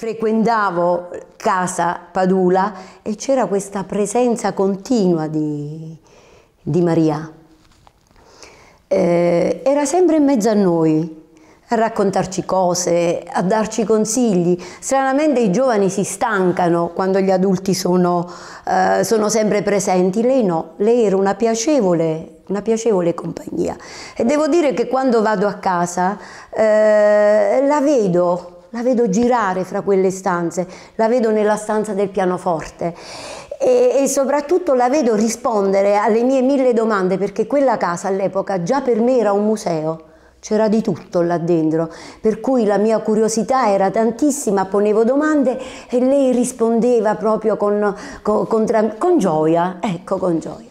frequentavo casa Padula e c'era questa presenza continua di, di Maria. Eh, era sempre in mezzo a noi, a raccontarci cose, a darci consigli. Stranamente i giovani si stancano quando gli adulti sono, eh, sono sempre presenti, lei no, lei era una piacevole una piacevole compagnia e devo dire che quando vado a casa eh, la vedo la vedo girare fra quelle stanze, la vedo nella stanza del pianoforte e, e soprattutto la vedo rispondere alle mie mille domande perché quella casa all'epoca già per me era un museo. C'era di tutto là dentro, per cui la mia curiosità era tantissima, ponevo domande e lei rispondeva proprio con, con, con, con gioia, ecco con gioia.